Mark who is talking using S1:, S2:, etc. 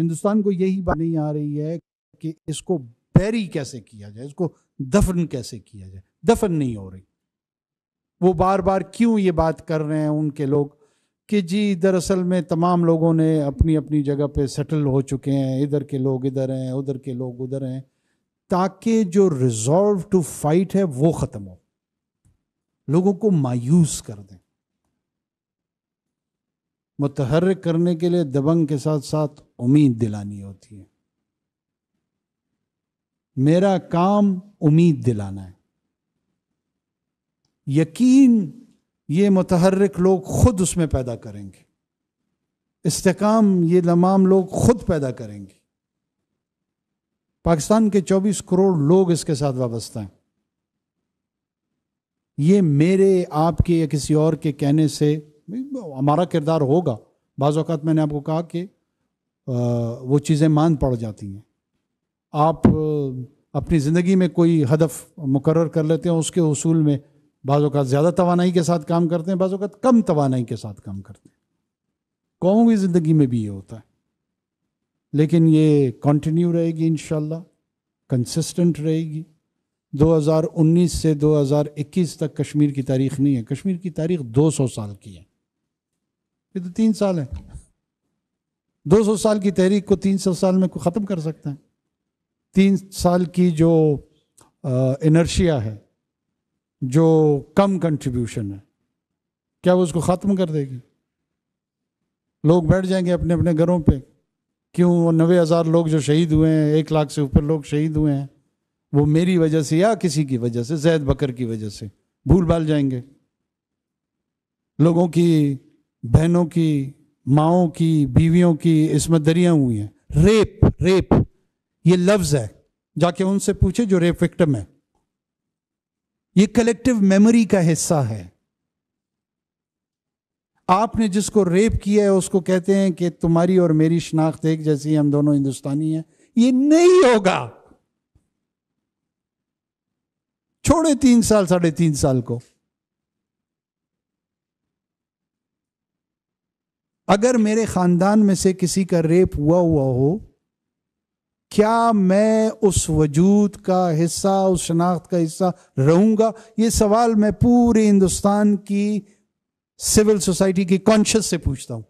S1: हिंदुस्तान को यही बात नहीं आ रही है कि इसको बैरी कैसे किया जाए इसको दफन कैसे किया जाए दफन नहीं हो रही वो बार बार क्यों ये बात कर रहे हैं उनके लोग कि जी दरअसल में तमाम लोगों ने अपनी अपनी जगह पे सेटल हो चुके हैं इधर के लोग इधर हैं उधर के लोग उधर हैं ताकि जो रिजॉल्व टू फाइट है वो ख़त्म हो लोगों को मायूस कर दें मुतहर करने के लिए दबंग के साथ साथ उम्मीद दिलानी होती है मेरा काम उम्मीद दिलाना है यकीन ये मुतहरक लोग खुद उसमें पैदा करेंगे इस्तेकाम ये तमाम लोग खुद पैदा करेंगे पाकिस्तान के 24 करोड़ लोग इसके साथ वाबस्ता हैं ये मेरे आपके या किसी और के कहने से हमारा किरदार होगा बाज़ अवत मैंने आपको कहा कि वो चीज़ें मान पड़ जाती हैं आप अपनी ज़िंदगी में कोई हदफ मुकर कर लेते हैं उसके असूल में बाज़ ज़्यादा तोानाई के साथ काम करते हैं बाज़ कम तोानाई के साथ काम करते हैं कौन की ज़िंदगी में भी ये होता है लेकिन ये कंटिन्यू रहेगी इन कंसिस्टेंट रहेगी 2019 से 2021 तक कश्मीर की तारीख नहीं है कश्मीर की तारीख 200 साल की है ये तो तीन साल है दो सौ साल की तहरीक को तीन सौ साल में को ख़त्म कर सकते हैं तीन साल की जो इनर्शिया है जो कम कंट्रीब्यूशन है क्या वो उसको ख़त्म कर देगी लोग बैठ जाएंगे अपने अपने घरों पे क्यों वो नबे हज़ार लोग जो शहीद हुए हैं एक लाख से ऊपर लोग शहीद हुए हैं वो मेरी वजह से या किसी की वजह से जैद बकर की वजह से भूल भाल जाएंगे लोगों की बहनों की माओ की बीवियों की इसमें दरिया हुई हैं रेप रेप ये लफ्ज़ है जाके उनसे पूछे जो रेप विक्टिम है ये कलेक्टिव मेमोरी का हिस्सा है आपने जिसको रेप किया है उसको कहते हैं कि तुम्हारी और मेरी शनाख्त एक जैसी हम दोनों हिंदुस्तानी हैं ये नहीं होगा छोड़े तीन साल साढ़े तीन साल को अगर मेरे ख़ानदान में से किसी का रेप हुआ हुआ हो क्या मैं उस वजूद का हिस्सा उस शनाख्त का हिस्सा रहूंगा ये सवाल मैं पूरे हिंदुस्तान की सिविल सोसाइटी की कॉन्शस से पूछता हूं